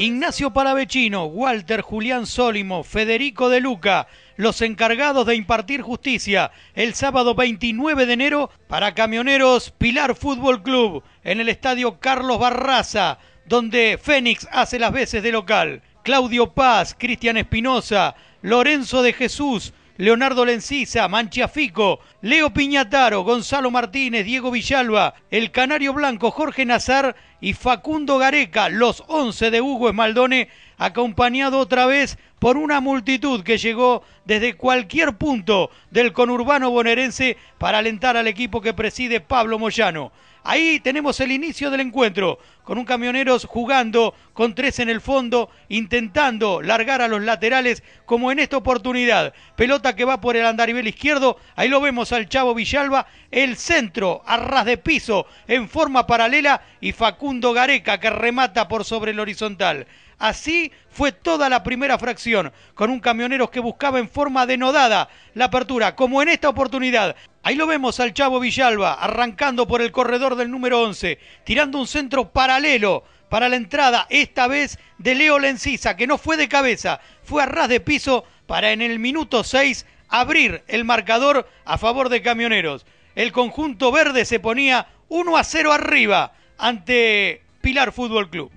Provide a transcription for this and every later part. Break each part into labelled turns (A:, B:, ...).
A: Ignacio Palavechino, Walter Julián Sólimo, Federico De Luca, los encargados de impartir justicia el sábado 29 de enero para camioneros Pilar Fútbol Club en el estadio Carlos Barraza, donde Fénix hace las veces de local. Claudio Paz, Cristian Espinosa, Lorenzo de Jesús, Leonardo Lenciza, Manchiafico, Leo Piñataro, Gonzalo Martínez, Diego Villalba, el Canario Blanco, Jorge Nazar y Facundo Gareca, los 11 de Hugo Esmaldone acompañado otra vez por una multitud que llegó desde cualquier punto del conurbano bonaerense para alentar al equipo que preside Pablo Moyano. Ahí tenemos el inicio del encuentro, con un camioneros jugando con tres en el fondo, intentando largar a los laterales, como en esta oportunidad. Pelota que va por el andarivel izquierdo, ahí lo vemos al Chavo Villalba, el centro a ras de piso, en forma paralela, y Facundo Gareca que remata por sobre el horizontal. Así fue toda la primera fracción, con un camionero que buscaba en forma denodada la apertura, como en esta oportunidad. Ahí lo vemos al Chavo Villalba arrancando por el corredor del número 11, tirando un centro paralelo para la entrada, esta vez de Leo Lencisa, que no fue de cabeza, fue a ras de piso para en el minuto 6 abrir el marcador a favor de Camioneros. El conjunto verde se ponía 1 a 0 arriba ante Pilar Fútbol Club.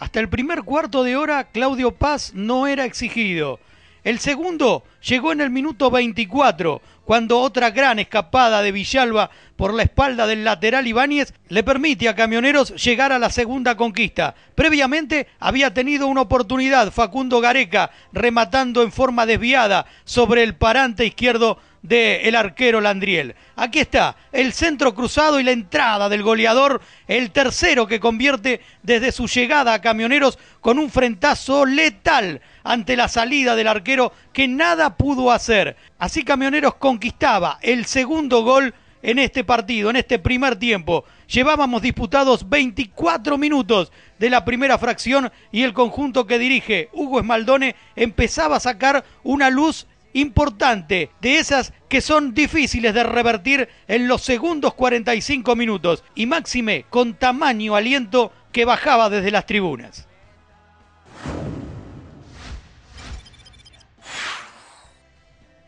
A: Hasta el primer cuarto de hora Claudio Paz no era exigido. El segundo llegó en el minuto 24 cuando otra gran escapada de Villalba por la espalda del lateral Ibáñez le permite a Camioneros llegar a la segunda conquista. Previamente había tenido una oportunidad Facundo Gareca rematando en forma desviada sobre el parante izquierdo del el arquero Landriel. Aquí está el centro cruzado y la entrada del goleador, el tercero que convierte desde su llegada a Camioneros con un frentazo letal ante la salida del arquero que nada pudo hacer. Así Camioneros conquistaba el segundo gol en este partido, en este primer tiempo. Llevábamos disputados 24 minutos de la primera fracción y el conjunto que dirige Hugo Esmaldone empezaba a sacar una luz importante, de esas que son difíciles de revertir en los segundos 45 minutos, y máxime con tamaño aliento que bajaba desde las tribunas.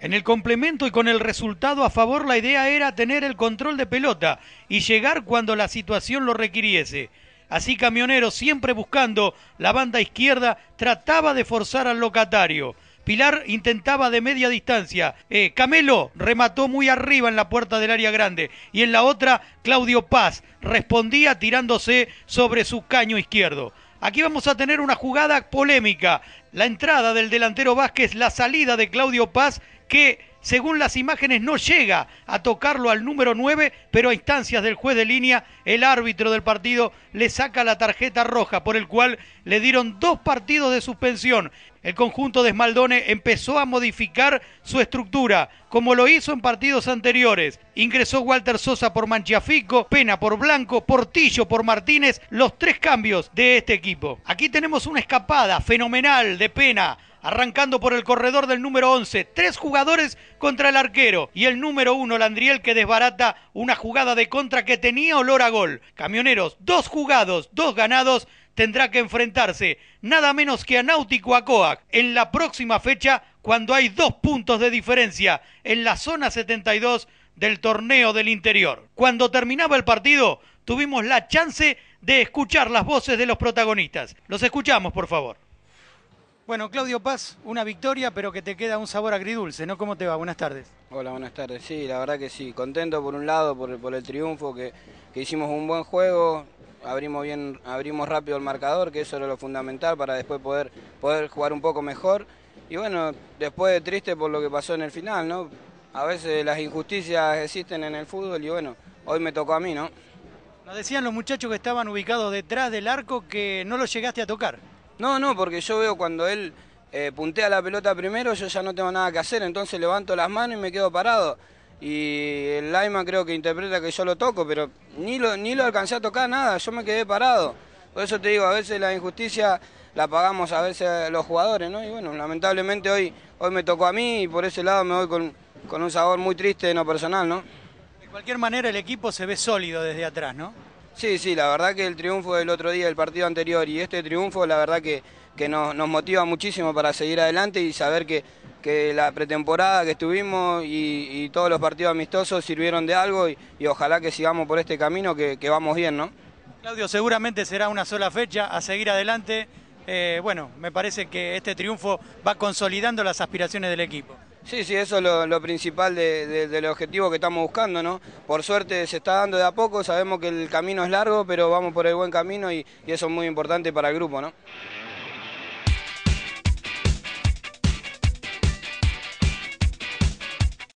A: En el complemento y con el resultado a favor, la idea era tener el control de pelota y llegar cuando la situación lo requiriese. Así Camionero, siempre buscando la banda izquierda, trataba de forzar al locatario. Pilar intentaba de media distancia. Eh, Camelo remató muy arriba en la puerta del área grande. Y en la otra, Claudio Paz respondía tirándose sobre su caño izquierdo. Aquí vamos a tener una jugada polémica. La entrada del delantero Vázquez, la salida de Claudio Paz que según las imágenes no llega a tocarlo al número 9, pero a instancias del juez de línea, el árbitro del partido le saca la tarjeta roja, por el cual le dieron dos partidos de suspensión. El conjunto de Esmaldone empezó a modificar su estructura, como lo hizo en partidos anteriores. Ingresó Walter Sosa por Manchiafico, Pena por Blanco, Portillo por Martínez, los tres cambios de este equipo. Aquí tenemos una escapada fenomenal de Pena arrancando por el corredor del número 11, tres jugadores contra el arquero y el número 1 Landriel que desbarata una jugada de contra que tenía olor a gol. Camioneros, dos jugados, dos ganados, tendrá que enfrentarse nada menos que a Náutico Acoac en la próxima fecha cuando hay dos puntos de diferencia en la zona 72 del torneo del interior. Cuando terminaba el partido, tuvimos la chance de escuchar las voces de los protagonistas. Los escuchamos, por favor. Bueno, Claudio Paz, una victoria, pero que te queda un sabor agridulce, ¿no? ¿Cómo te va? Buenas tardes.
B: Hola, buenas tardes. Sí, la verdad que sí. Contento por un lado por, el triunfo, que, hicimos un buen juego, abrimos, bien, abrimos rápido el marcador, que eso era lo fundamental para después poder, poder jugar un poco mejor. Y bueno, después triste por lo que pasó en el final, ¿no? A veces las injusticias existen en el fútbol y bueno, hoy me tocó a mí, ¿no? Nos decían los muchachos que estaban ubicados detrás del arco que no lo llegaste a tocar. No, no, porque yo veo cuando él eh, puntea la pelota primero, yo ya no tengo nada que hacer, entonces levanto las manos y me quedo parado. Y el Laima creo que interpreta que yo lo toco, pero ni lo, ni lo alcancé a tocar nada, yo me quedé parado. Por eso te digo, a veces la injusticia la pagamos a veces los jugadores, ¿no? Y bueno, lamentablemente hoy, hoy me tocó a mí y por ese lado me voy con, un sabor muy triste no personal, ¿no? De cualquier manera el equipo se ve sólido desde atrás, ¿no? Sí, sí, la verdad que el triunfo del otro día, el partido anterior y este triunfo, la verdad que, que nos, motiva muchísimo para seguir adelante y saber que, la pretemporada que estuvimos y, todos los partidos amistosos sirvieron de algo y, ojalá que sigamos por este camino, que, vamos bien, ¿no?
A: Claudio, seguramente será una sola fecha a seguir adelante. Eh, bueno, me parece que este triunfo va consolidando las aspiraciones del equipo.
B: Sí, sí, eso es lo, principal del objetivo que estamos buscando, ¿no? Por suerte se está dando de a poco, sabemos que el camino es largo, pero vamos por el buen camino y, y eso es muy importante para el grupo, ¿no?